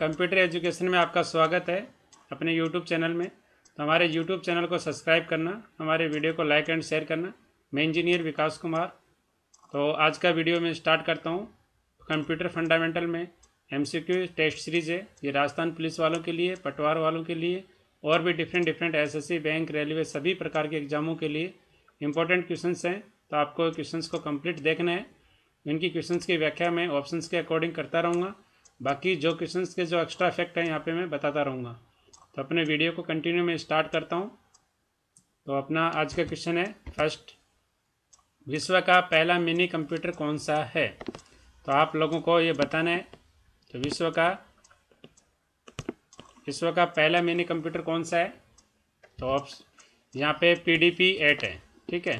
computer education में आपका स्वागत है अपने यूट्यूब चैनल में तो हमारे यूट्यूब चैनल को सब्सक्राइब करना हमारे वीडियो को लाइक एंड शेयर करना मैं इंजीनियर विकास कुमार तो आज का वीडियो मैं स्टार्ट करता हूँ कंप्यूटर फंडामेंटल में एम टेस्ट सीरीज़ है ये राजस्थान पुलिस वालों के लिए पटवार वालों के लिए और भी different different S bank railway सभी प्रकार के एग्ज़ामों के लिए इंपॉर्टेंट क्वेश्चन हैं तो आपको क्वेश्चन को कम्प्लीट देखना है इनकी क्वेश्चंस की व्याख्या मैं ऑप्शंस के अकॉर्डिंग करता रहूँगा बाकी जो क्वेश्चन के जो एक्स्ट्रा इफेक्ट हैं यहाँ पे मैं बताता रहूँगा तो अपने वीडियो को कंटिन्यू में स्टार्ट करता हूँ तो अपना आज का क्वेश्चन है फर्स्ट विश्व का पहला मिनी कंप्यूटर कौन सा है तो आप लोगों को ये बताना है तो विश्व का विश्व का पहला मिनी कंप्यूटर कौन सा है तो आप यहाँ पे पी डी पी एट है ठीक है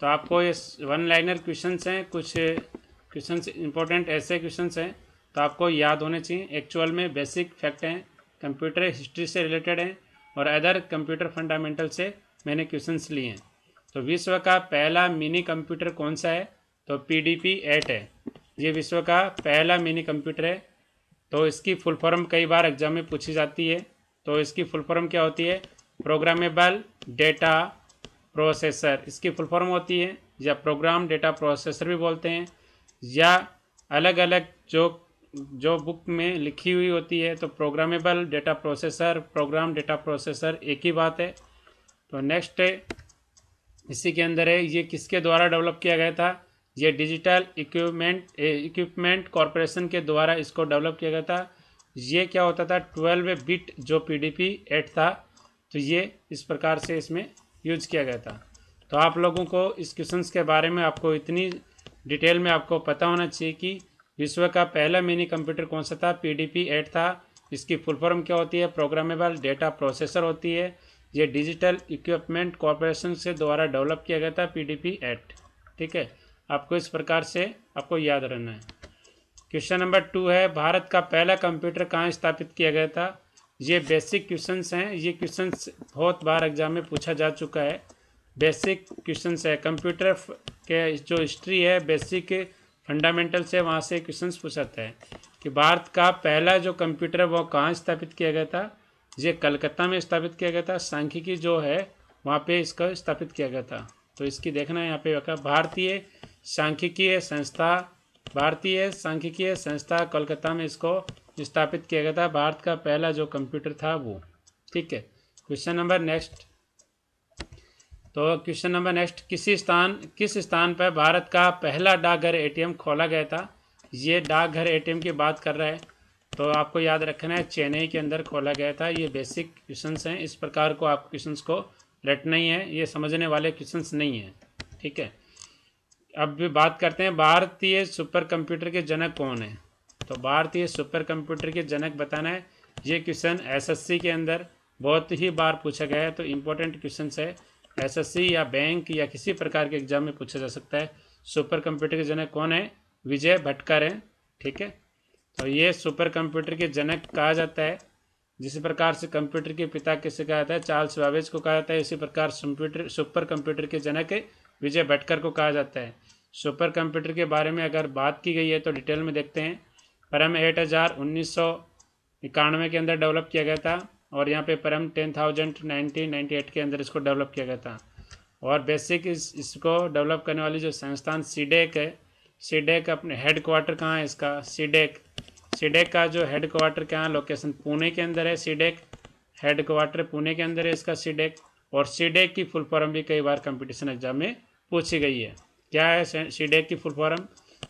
तो आपको ये वन लाइनर क्वेश्चंस हैं कुछ क्वेश्चंस इंपॉर्टेंट ऐसे क्वेश्चंस हैं तो आपको याद होने चाहिए एक्चुअल में बेसिक फैक्ट हैं कंप्यूटर हिस्ट्री से रिलेटेड हैं और अदर कंप्यूटर फंडामेंटल से मैंने क्वेश्चंस लिए हैं तो विश्व का पहला मिनी कंप्यूटर कौन सा है तो पी डी पी एट है ये विश्व का पहला मिनी कंप्यूटर है तो इसकी फुल फॉर्म कई बार एग्जाम में पूछी जाती है तो इसकी फुल फॉर्म क्या होती है प्रोग्रामेबल डेटा प्रोसेसर इसकी फुल फॉर्म होती है या प्रोग्राम डेटा प्रोसेसर भी बोलते हैं या अलग अलग जो जो बुक में लिखी हुई होती है तो programmable data processor program data processor एक ही बात है तो नेक्स्ट है इसी के अंदर है ये किसके द्वारा डेवलप किया गया था ये डिजिटल इक्विपमेंट इक्विपमेंट कॉरपोरेशन के द्वारा इसको डेवलप किया गया था ये क्या होता था ट्वेल्व बिट जो पी डी पी एट था तो ये इस प्रकार से इसमें यूज किया गया था तो आप लोगों को इस क्वेश्चन के बारे में आपको इतनी डिटेल में आपको पता होना चाहिए कि विश्व का पहला मिनी कंप्यूटर कौन सा था पी एट था इसकी फुल फॉर्म क्या होती है प्रोग्रामेबल डेटा प्रोसेसर होती है ये डिजिटल इक्विपमेंट कॉरपोरेशन से द्वारा डेवलप किया गया था पी एट ठीक है आपको इस प्रकार से आपको याद रहना है क्वेश्चन नंबर टू है भारत का पहला कंप्यूटर कहाँ स्थापित किया गया था ये बेसिक क्वेश्चंस हैं ये क्वेश्चंस बहुत बार एग्जाम में पूछा जा चुका है बेसिक क्वेश्चंस है कंप्यूटर के जो हिस्ट्री है बेसिक फंडामेंटल से वहाँ से क्वेश्चन सकते हैं कि भारत का पहला जो कंप्यूटर वो कहाँ स्थापित किया गया था ये कलकत्ता में स्थापित किया गया था सांख्यिकी जो है वहाँ पे इसका स्थापित किया गया था तो इसकी देखना यहाँ पे भारतीय सांख्यिकीय संस्था भारतीय सांख्यिकीय संस्था कलकत्ता में इसको स्थापित किया गया था भारत का पहला जो कंप्यूटर था वो ठीक है क्वेश्चन नंबर नेक्स्ट तो क्वेश्चन नंबर नेक्स्ट किसी स्थान किस स्थान पर भारत का पहला डाकघर एटीएम खोला गया था ये डाकघर एटीएम की बात कर रहा है तो आपको याद रखना है चेन्नई के अंदर खोला गया था ये बेसिक क्वेश्चन हैं इस प्रकार को आप क्वेश्चन को रटना ही है ये समझने वाले क्वेश्चन नहीं हैं ठीक है अब भी बात करते हैं भारतीय सुपर कंप्यूटर के जनक कौन है तो भारतीय सुपर कंप्यूटर के जनक बताना है ये क्वेश्चन एसएससी के अंदर बहुत ही बार पूछा गया है तो इम्पोर्टेंट क्वेश्चन है एसएससी या बैंक या किसी प्रकार के एग्जाम में पूछा जा सकता है सुपर कंप्यूटर के जनक कौन है विजय भटकर हैं ठीक है तो ये सुपर कंप्यूटर के जनक कहा जाता है जिस प्रकार से कंप्यूटर के पिता किसे कहा जाता है चार्ल्स वावेज को कहा जाता है इसी प्रकार कंप्यूटर सुपर कंप्यूटर के जनक विजय भटकर को कहा जाता है सुपर कंप्यूटर के बारे में अगर बात की गई है तो डिटेल में देखते हैं परम एट हज़ार उन्नीस सौ इक्यानवे के अंदर डेवलप किया गया था और यहाँ पे Param ten thousand nineteen ninety eight के अंदर इसको डेवलप किया गया था और बेसिक इस इसको डेवलप करने वाली जो संस्थान सीडेक है सीडेक अपने हेड क्वार्टर कहाँ है इसका सीडेक सीडेक का जो हेड क्वार्टर कहाँ लोकेशन पुणे के अंदर है सीडेक हेड क्वार्टर पुणे के अंदर है इसका सीडेक और सीडेक की फुल फॉर्म भी कई बार कंपटीशन एग्जाम में पूछी गई है क्या है सीडेक की full form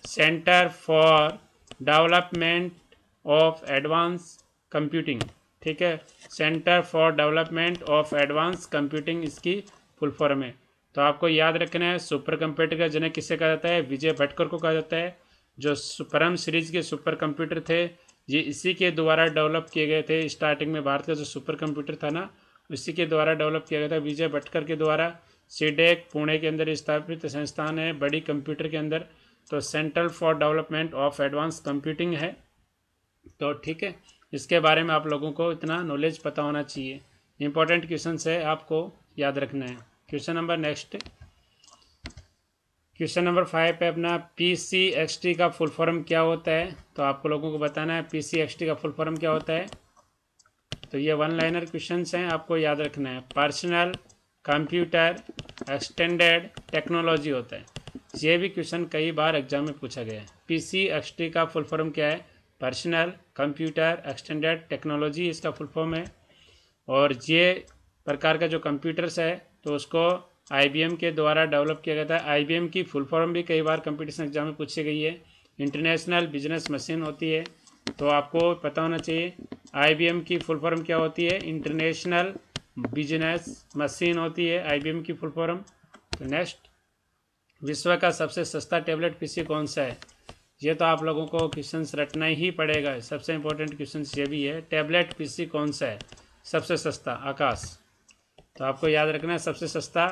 centre for development of advance computing ठीक है centre for development of advance computing इसकी फुल फॉर्म है तो आपको याद रखना है सुपर कंप्यूटर का जिन्हें किससे कहा जाता है विजय भटकर को कहा जाता है जो परम सीरीज के सुपर कंप्यूटर थे ये इसी के द्वारा डेवलप किए गए थे स्टार्टिंग में भारत का जो सुपर कंप्यूटर था ना उसी के द्वारा डेवलप किया गया था विजय भटकर के द्वारा सीडेक e पुणे के अंदर स्थापित संस्थान है बड़ी कंप्यूटर के अंदर तो central for development of advance computing है तो ठीक है इसके बारे में आप लोगों को इतना नॉलेज पता होना चाहिए इंपॉर्टेंट क्वेश्चन है आपको याद रखना है question number next question number five पे अपना पी सी टी का फुल फॉर्म क्या होता है तो आपको लोगों को बताना है पी सी एक्स टी का फुल फॉर्म क्या होता है तो ये वन लाइनर क्वेश्चन हैं आपको याद रखना है पर्सनल कंप्यूटर एक्सटेंडेड टेक्नोलॉजी होता है ये भी क्वेश्चन कई बार एग्जाम में पूछा गया है पी सी एक्स टी का फुल फॉर्म क्या है पर्सनल कंप्यूटर एक्सटेंडेड टेक्नोलॉजी इसका फुल फॉर्म है और ये प्रकार का जो कंप्यूटर्स है तो उसको आईबीएम के द्वारा डेवलप किया गया था आईबीएम की फुल फॉर्म भी कई बार कंपटीशन एग्जाम में पूछी गई है इंटरनेशनल बिजनेस मशीन होती है तो आपको पता होना चाहिए आईबीएम की फुल फॉर्म क्या होती है इंटरनेशनल बिजनेस मशीन होती है आईबीएम की फुल फॉर्म तो नेक्स्ट विश्व का सबसे सस्ता टेबलेट पीसी कौन सा है ये तो आप लोगों को क्वेश्चन रटना ही पड़ेगा सबसे इम्पोर्टेंट क्वेश्चन ये भी है टैबलेट पीसी कौन सा है सबसे सस्ता आकाश तो आपको याद रखना है सबसे सस्ता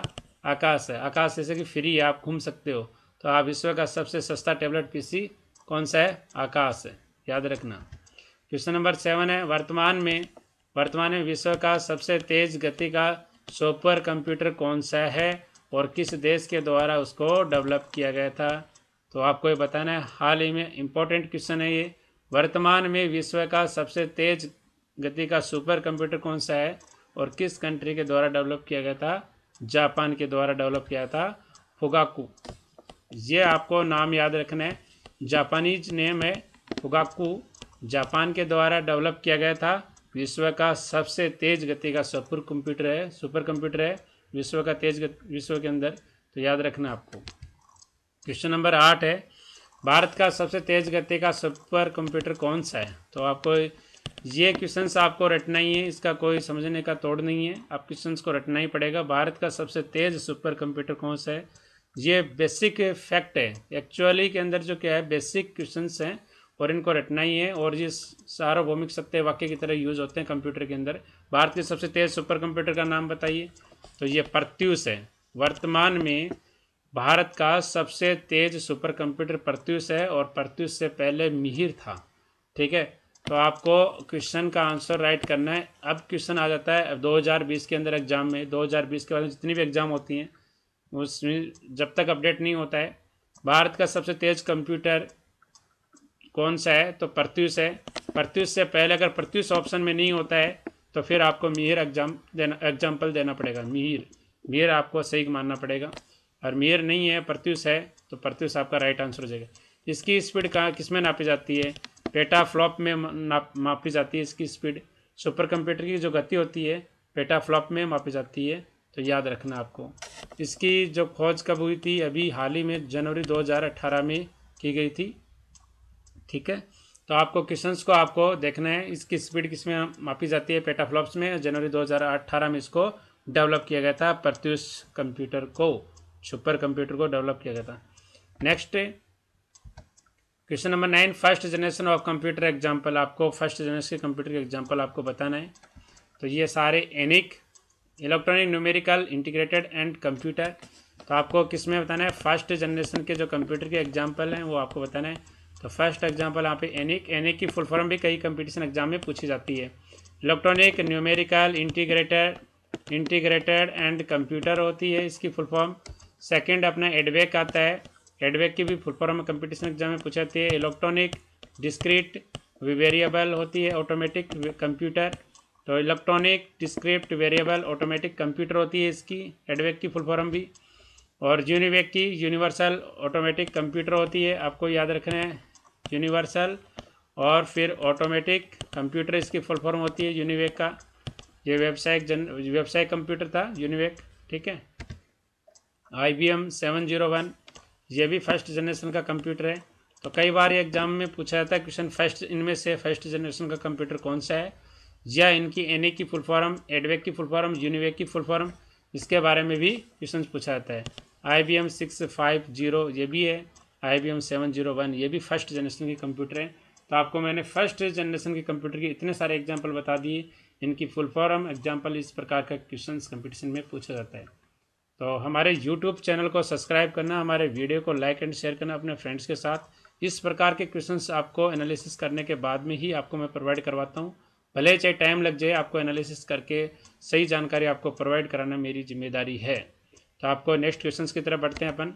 आकाश है आकाश जैसे कि फ्री है आप घूम सकते हो तो आप विश्व का सबसे सस्ता टैबलेट पीसी कौन सा है आकाश है याद रखना क्वेश्चन नंबर सेवन है वर्तमान में वर्तमान में विश्व का सबसे तेज गति का सुपर कंप्यूटर कौन सा है और किस देश के द्वारा उसको डेवलप किया गया था तो आपको ये बताना है हाल ही में इम्पोर्टेंट क्वेश्चन है ये वर्तमान में विश्व का सबसे तेज गति का सुपर कंप्यूटर कौन सा है और किस कंट्री के द्वारा डेवलप किया गया था जापान के द्वारा डेवलप किया था फुगाकू ये आपको नाम याद रखना है जापानीज नेम है फुगाकू जापान के द्वारा डेवलप किया गया था विश्व का सबसे तेज गति का सुपर कंप्यूटर है सुपर कंप्यूटर है विश्व का तेज गति विश्व के अंदर तो याद रखना आपको क्वेश्चन नंबर आठ है भारत का सबसे तेज गति का सुपर कंप्यूटर कौन सा है तो आपको ये क्वेश्चन आपको रटना ही है इसका कोई समझने का तोड़ नहीं है आप क्वेश्चन को रटना ही पड़ेगा भारत का सबसे तेज सुपर कंप्यूटर कौन सा है ये बेसिक फैक्ट है एक्चुअली के अंदर जो क्या है बेसिक क्वेश्चन हैं और इनको रटना ही है और ये सार्वभौमिक सत्य वाक्य की तरह यूज़ होते हैं कंप्यूटर के अंदर भारत के सबसे तेज सुपर कंप्यूटर का नाम बताइए तो ये प्रत्युष है वर्तमान में भारत का सबसे तेज सुपर कंप्यूटर प्रत्युष है और प्रत्युष से पहले मिहिर था ठीक है तो आपको क्वेश्चन का आंसर राइट करना है अब क्वेश्चन आ जाता है 2020 के अंदर एग्जाम में 2020 के बाद जितनी भी एग्ज़ाम होती हैं उसमें जब तक अपडेट नहीं होता है भारत का सबसे तेज कंप्यूटर कौन सा है तो प्रत्युष है प्रत्युष से पहले अगर प्रत्युष ऑप्शन में नहीं होता है तो फिर आपको मिहिर एग्जाम देना एग्जाम्पल देना पड़ेगा मिहिर मिहिर आपको सही मानना पड़ेगा और मेयर नहीं है प्रत्युष है तो प्रत्युष आपका राइट आंसर हो जाएगा इसकी स्पीड कहाँ किस में नापी जाती है पेटा फ्लॉप में नाप मापी जाती है इसकी स्पीड सुपर कंप्यूटर की जो गति होती है पेटा फ्लॉप में मापी जाती है तो याद रखना आपको इसकी जो खोज कब हुई थी अभी हाल ही में जनवरी 2018 में की गई थी ठीक है तो आपको क्वेश्चन को आपको देखना है इसकी स्पीड किस में मापी जाती है पेटाफ्लॉप्स में जनवरी 2018 में इसको डेवलप किया गया था प्रत्युष कंप्यूटर को सुपर कंप्यूटर को डेवलप किया गया था next question number nine first generation of computer example आपको फर्स्ट जनरेशन के कंप्यूटर के एग्जाम्पल आपको बताना है तो ये सारे ENIAC electronic numerical integrated and computer तो आपको किस में बताना है फर्स्ट जनरेशन के जो कंप्यूटर के एग्जाम्पल हैं वो आपको बताना है तो फर्स्ट एग्जाम्पल यहाँ पे एनिक एनिक की फुल फॉर्म भी कई कंपटीशन एग्जाम में पूछी जाती है electronic numerical integrated integrated and computer होती है इसकी फुल फॉर्म सेकेंड अपना एडवेक आता है एडवेक की भी फुल फॉर्म में कंपटीशन एग्जाम में पूछा जाती है इलेक्ट्रॉनिक डिस्क्रिट वेरिएबल होती है ऑटोमेटिक कंप्यूटर तो electronic discrete variable automatic computer होती है इसकी एडवेक की फुल फॉर्म भी और यूनिवेक की यूनिवर्सल ऑटोमेटिक कंप्यूटर होती है आपको याद रखना है यूनिवर्सल और फिर ऑटोमेटिक कंप्यूटर इसकी फुल फॉर्म होती है यूनिवेक का ये वेबसाइट जन व्यवसाय कंप्यूटर था यूनिवेक ठीक है I B M seven zero one ये भी फर्स्ट जनरेशन का कंप्यूटर है तो कई बार ये एग्जाम में पूछा जाता है क्वेश्चन फर्स्ट इनमें से फर्स्ट जनरेशन का कंप्यूटर कौन सा है या इनकी एन की फुल फॉर्म एडवेक की फुल फॉर्म यूनिवेक की फुल फॉर्म इसके बारे में भी क्वेश्चन पूछा जाता है I B M six five zero ये भी है I B M seven zero one ये भी फर्स्ट जनरेशन की कंप्यूटर है तो आपको मैंने फर्स्ट जनरेशन के कंप्यूटर के इतने सारे एग्जाम्पल बता दिए इनकी फुल फॉर्म एग्जाम्पल इस प्रकार का क्वेश्चन कंपटीशन में पूछा जाता है तो हमारे यूट्यूब चैनल को सब्सक्राइब करना हमारे वीडियो को लाइक एंड शेयर करना अपने फ्रेंड्स के साथ इस प्रकार के क्वेश्चंस आपको एनालिसिस करने के बाद में ही आपको मैं प्रोवाइड करवाता हूँ भले चाहे टाइम लग जाए आपको एनालिसिस करके सही जानकारी आपको प्रोवाइड कराना मेरी जिम्मेदारी है तो आपको नेक्स्ट क्वेश्चन की तरफ बढ़ते हैं अपन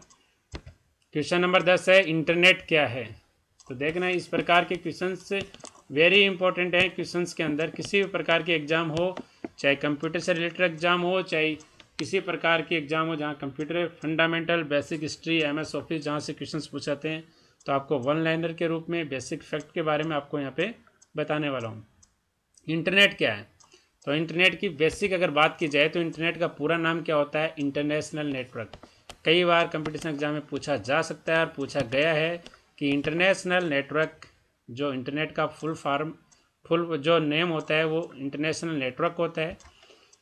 क्वेश्चन नंबर दस है इंटरनेट क्या है तो देखना इस प्रकार के क्वेश्चन वेरी इंपॉर्टेंट हैं क्वेश्चंस के अंदर किसी भी प्रकार के एग्जाम हो चाहे कंप्यूटर से रिलेटेड एग्जाम हो चाहे किसी प्रकार की एग्ज़ाम हो जहाँ computer fundamental basic history M S office जहाँ से क्वेश्चन पूछ जाते हैं तो आपको वन लाइनर के रूप में बेसिक फैक्ट के बारे में आपको यहाँ पे बताने वाला हूँ इंटरनेट क्या है तो इंटरनेट की बेसिक अगर बात की जाए तो इंटरनेट का पूरा नाम क्या होता है इंटरनेशनल नेटवर्क कई बार कंपटीशन एग्जाम में पूछा जा सकता है और पूछा गया है कि इंटरनेशनल नेटवर्क जो इंटरनेट का फुल फॉर्म फुल जो नेम होता है वो इंटरनेशनल नेटवर्क होता है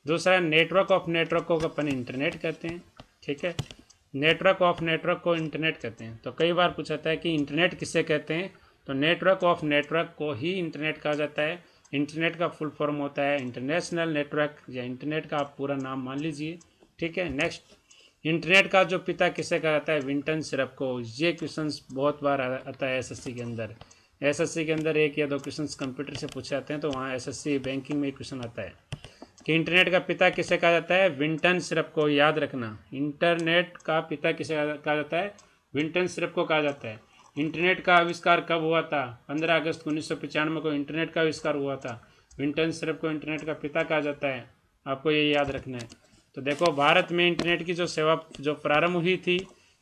दूसरा नेटवर्क ऑफ नेटवर्क को अपन इंटरनेट कहते हैं ठीक है नेटवर्क ऑफ नेटवर्क को इंटरनेट कहते हैं तो कई बार पूछाता है कि इंटरनेट किसे कहते हैं तो नेटवर्क ऑफ नेटवर्क को ही इंटरनेट कहा जाता है इंटरनेट का फुल फॉर्म होता है इंटरनेशनल नेटवर्क या इंटरनेट का आप पूरा नाम मान लीजिए ठीक है नेक्स्ट इंटरनेट का जो पिता किसे कहा जाता है विंटन सिरप को ये क्वेश्चन बहुत बार आता है एस के अंदर एस के अंदर एक या दो क्वेश्चन कंप्यूटर से पूछे जाते हैं तो वहाँ एस बैंकिंग में क्वेश्चन आता है कि इंटरनेट का पिता किसे कहा जाता है विंटन सिरप को याद रखना इंटरनेट का पिता किसे कहा जाता है विंटन सिरप को कहा जाता है इंटरनेट का आविष्कार कब हुआ था 15 अगस्त उन्नीस को इंटरनेट का आविष्कार हुआ था विंटन सिरप को इंटरनेट का पिता कहा जाता है आपको ये याद रखना है तो देखो भारत में इंटरनेट की जो सेवा जो प्रारंभ हुई थी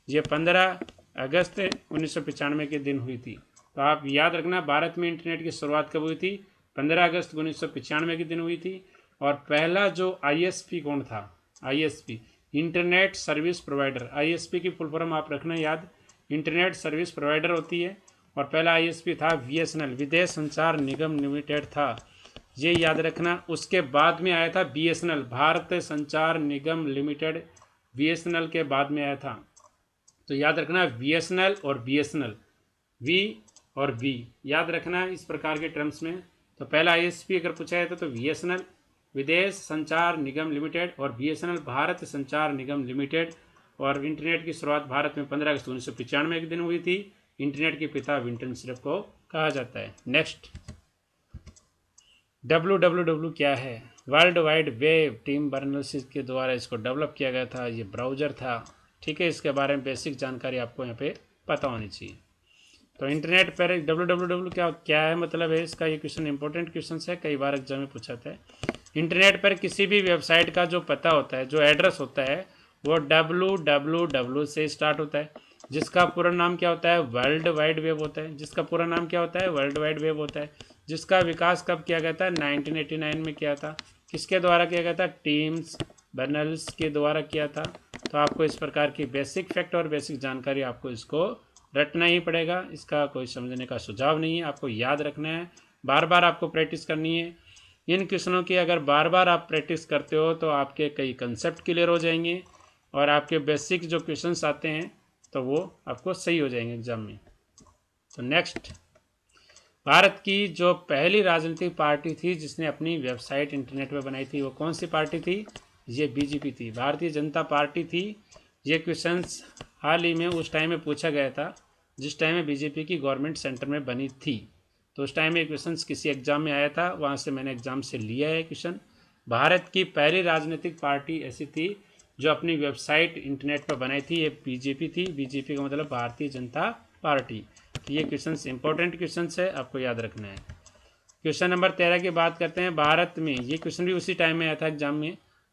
ये पंद्रह अगस्त उन्नीस के दिन हुई थी तो आप याद रखना भारत में इंटरनेट की शुरुआत कब हुई थी 15 अगस्त उन्नीस के दिन हुई थी और पहला जो आईएसपी कौन था ISP internet service provider ISP की फुल फॉर्म आप रखना याद इंटरनेट सर्विस प्रोवाइडर होती है और पहला आईएसपी था बीएसएनएल विदेश संचार निगम लिमिटेड था ये याद रखना उसके बाद में आया था BSNL Bharat Sanchar Nigam limited B के बाद में आया था तो याद रखना बी और बीएसएनएल वी और बी याद रखना इस प्रकार के टर्म्स में तो पहला आई अगर पूछा जाता तो बी विदेश संचार निगम लिमिटेड और बी भारत संचार निगम लिमिटेड और इंटरनेट की शुरुआत भारत में पंद्रह अगस्त उन्नीस सौ पचानवे के दिन हुई थी इंटरनेट के पिता विंटन सिरप को कहा जाता है नेक्स्ट डब्लू क्या है world wide web Tim Berners Lee के द्वारा इसको डेवलप किया गया था ये ब्राउजर था ठीक है इसके बारे में बेसिक जानकारी आपको यहाँ पे पता होनी चाहिए तो इंटरनेट पर डब्लू डब्ल्यू क्या क्या है मतलब है इसका ये क्वेश्चन इंपॉर्टेंट क्वेश्चन है कई बार एग्जाम में पूछा था इंटरनेट पर किसी भी वेबसाइट का जो पता होता है जो एड्रेस होता है वो डब्लू डब्लू डब्लू से स्टार्ट होता है जिसका पूरा नाम क्या होता है वर्ल्ड वाइड वेब होता है जिसका पूरा नाम क्या होता है वर्ल्ड वाइड वेब होता है जिसका विकास कब किया गया था 1989 में किया था किसके द्वारा किया गया था टीम्स बनल्स के द्वारा किया था तो आपको इस प्रकार की बेसिक फैक्ट और बेसिक जानकारी आपको इसको रटना ही पड़ेगा इसका कोई समझने का सुझाव नहीं है आपको याद रखना है बार बार आपको प्रैक्टिस करनी है इन क्वेश्चनों की अगर बार बार आप प्रैक्टिस करते हो तो आपके कई कंसेप्ट क्लियर हो जाएंगे और आपके बेसिक जो क्वेश्चंस आते हैं तो वो आपको सही हो जाएंगे एग्जाम में तो नेक्स्ट भारत की जो पहली राजनीतिक पार्टी थी जिसने अपनी वेबसाइट इंटरनेट पर बनाई थी वो कौन सी पार्टी थी ये बीजेपी थी भारतीय जनता पार्टी थी ये क्वेश्चन हाल ही में उस टाइम में पूछा गया था जिस टाइम में बीजेपी की गवर्नमेंट सेंटर में बनी थी तो उस टाइम में क्वेश्चन किसी एग्ज़ाम में आया था वहाँ से मैंने एग्ज़ाम से लिया है क्वेश्चन भारत की पहली राजनीतिक पार्टी ऐसी थी जो अपनी वेबसाइट इंटरनेट पर बनाई थी ये बीजेपी थी बीजेपी का मतलब भारतीय जनता पार्टी तो ये क्वेश्चन इंपॉर्टेंट क्वेश्चन है आपको याद रखना है क्वेश्चन नंबर तेरह की बात करते हैं भारत में ये क्वेश्चन भी उसी टाइम में आया था एग्जाम में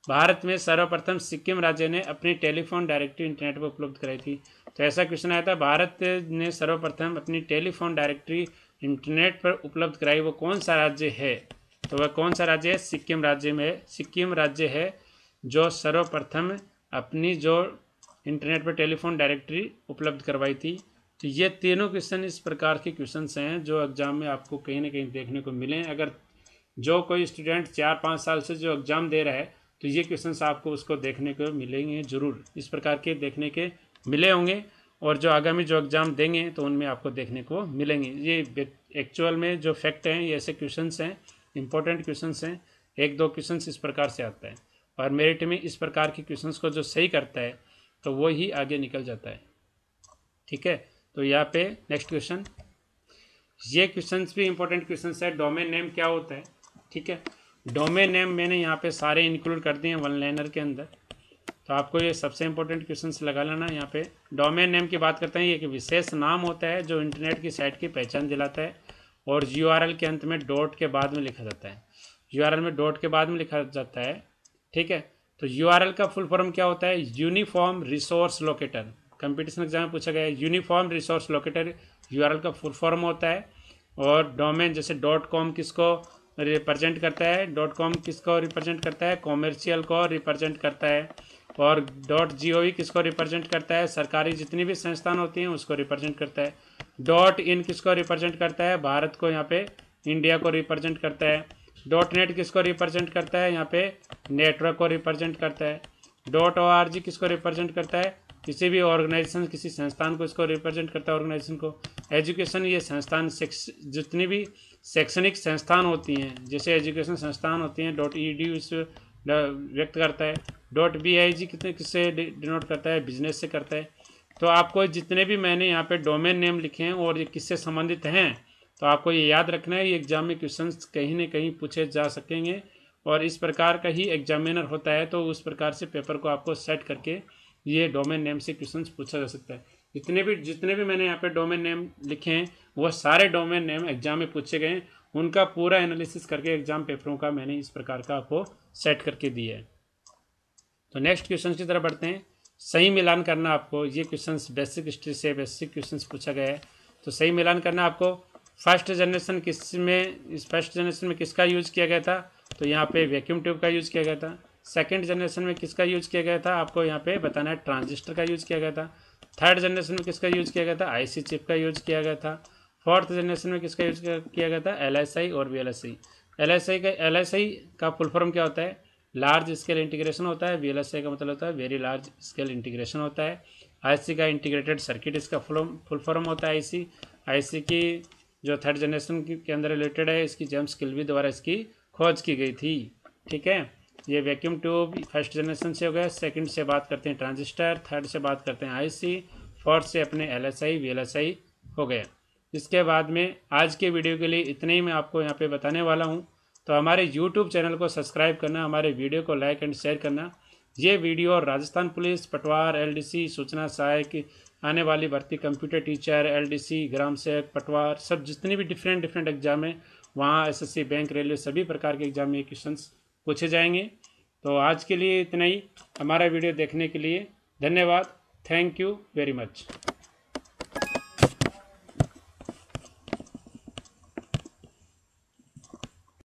भारत में सर्वप्रथम सिक्किम राज्य ने अपनी टेलीफोन डायरेक्टरी इंटरनेट पर उपलब्ध कराई थी तो ऐसा क्वेश्चन आया था भारत ने सर्वप्रथम अपनी टेलीफोन डायरेक्टरी इंटरनेट पर उपलब्ध कराई वो कौन सा राज्य है तो वह कौन सा राज्य है सिक्किम राज्य में सिक्किम राज्य है जो सर्वप्रथम अपनी जो इंटरनेट पर टेलीफोन डायरेक्टरी उपलब्ध करवाई थी तो ये तीनों क्वेश्चन इस प्रकार के क्वेश्चन हैं जो एग्ज़ाम में आपको कहीं ना कहीं देखने को मिले अगर जो कोई स्टूडेंट चार पाँच साल से जो एग्ज़ाम दे रहा है तो ये क्वेश्चन आपको उसको देखने को मिलेंगे ज़रूर इस प्रकार के देखने के मिले होंगे और जो आगामी जो एग्ज़ाम देंगे तो उनमें आपको देखने को मिलेंगे ये एक्चुअल में जो फैक्ट हैं ये ऐसे क्वेश्चन हैं इंपॉर्टेंट क्वेश्चन हैं एक दो क्वेश्चन इस प्रकार से आता है और मेरिट में इस प्रकार के क्वेश्चन को जो सही करता है तो वो ही आगे निकल जाता है ठीक है तो यहाँ पे नेक्स्ट क्वेश्चन ये क्वेश्चन भी इंपॉर्टेंट क्वेश्चन है डोमेन नेम क्या होता है ठीक है डोमेन नेम मैंने यहाँ पे सारे इंक्लूड कर दिए वन लाइनर के अंदर तो आपको ये सबसे इंपॉर्टेंट क्वेश्चन लगा लेना यहाँ पे डोमेन नेम की बात करते हैं ये एक विशेष नाम होता है जो इंटरनेट की साइट की पहचान दिलाता है और यू के अंत में डॉट के बाद में लिखा जाता है यू में डॉट के बाद में लिखा जाता है ठीक है तो यू का फुल फॉर्म क्या होता है uniform resource locator competition exam में पूछा गया है यूनिफॉर्म रिसोर्स लोकेटर यू का फुल फॉर्म होता है और डोमेन जैसे डॉट कॉम किसको रिप्रेजेंट करता है डॉट कॉम किसको रिप्रेजेंट करता है कॉमर्शियल को रिप्रेजेंट करता है और डॉट जी किसको रिप्रेजेंट करता है सरकारी जितनी भी संस्थान होती हैं उसको रिप्रेजेंट करता है डॉट इन किसको रिप्रेजेंट करता है भारत को यहाँ पे इंडिया को रिप्रेजेंट करता है डॉट नेट किसको रिप्रेजेंट करता है यहाँ पे नेटवर्क को रिप्रेजेंट करता है डॉट ओ आर जी किसको रिप्रेजेंट करता है किसी भी ऑर्गेनाइजेशन किसी संस्थान को इसको रिप्रेजेंट करता है ऑर्गेनाइजेशन को एजुकेशन ये संस्थान जितनी भी शैक्षणिक संस्थान होती हैं जैसे एजुकेशन संस्थान होती हैं डॉट ई डी व्यक्त करता है डॉट बी आई जी कितने किससे डिनोट करता है बिजनेस से करता है तो आपको जितने भी मैंने यहाँ पे डोमेन नेम लिखे हैं और ये किससे संबंधित हैं तो आपको ये याद रखना है ये एग्जाम में क्वेश्चन कहीं ना कहीं पूछे जा सकेंगे और इस प्रकार का ही एग्जामिनर होता है तो उस प्रकार से पेपर को आपको सेट करके ये डोमेन नेम से क्वेश्चन पूछा जा सकता है जितने भी जितने भी मैंने यहाँ पे डोमेन नेम लिखे हैं वो सारे डोमेन नेम एग्जाम में पूछे गए हैं उनका पूरा एनालिसिस करके एग्जाम पेपरों का मैंने इस प्रकार का आपको सेट करके दिया है तो नेक्स्ट क्वेश्चन की तरफ बढ़ते हैं सही मिलान करना आपको ये क्वेश्चन बेसिक हिस्ट्री से बेसिक क्वेश्चन पूछा गया है तो सही मिलान करना आपको फर्स्ट जनरेशन किस में इस फर्स्ट जनरेशन में किसका यूज़ किया गया था तो यहाँ पे वैक्यूम ट्यूब का यूज़ किया गया था सेकेंड जनरेशन में किसका यूज़ किया गया था आपको यहाँ पे बताना है ट्रांजिस्टर का यूज़ किया गया था थर्ड जनरेशन में किसका यूज़ किया गया था आई चिप का यूज़ किया गया था फोर्थ जनरेशन में किसका यूज़ किया गया था एल और वी एल एस आई का एल का फुल फॉर्म क्या होता है लार्ज स्केल इंटीग्रेशन होता है वी का मतलब होता है वेरी लार्ज स्केल इंटीग्रेशन होता है आईसी का इंटीग्रेटेड सर्किट इसका फुल फॉर्म होता है आईसी आईसी की जो थर्ड जनरेशन के अंदर रिलेटेड है इसकी जेम्स किल्वी द्वारा इसकी खोज की गई थी ठीक है ये वैक्यूम ट्यूब फर्स्ट जनरेशन से हो गया सेकेंड से बात करते हैं ट्रांजिस्टर थर्ड से बात करते हैं आई फोर्थ से अपने एल एस हो गया इसके बाद में आज के वीडियो के लिए इतने ही मैं आपको यहाँ पर बताने वाला हूँ तो हमारे यूट्यूब चैनल को सब्सक्राइब करना हमारे वीडियो को लाइक एंड शेयर करना ये video Rajasthan police Patwar LDC सूचना सहायक आने वाली भर्ती कंप्यूटर टीचर एलडीसी ग्राम सेवक पटवार सब जितने भी डिफरेंट डिफरेंट एग्जाम हैं वहाँ एसएससी बैंक रेलवे सभी प्रकार के एग्जाम में क्वेश्चन पूछे जाएंगे तो आज के लिए इतना ही हमारा वीडियो देखने के लिए धन्यवाद थैंक यू वेरी मच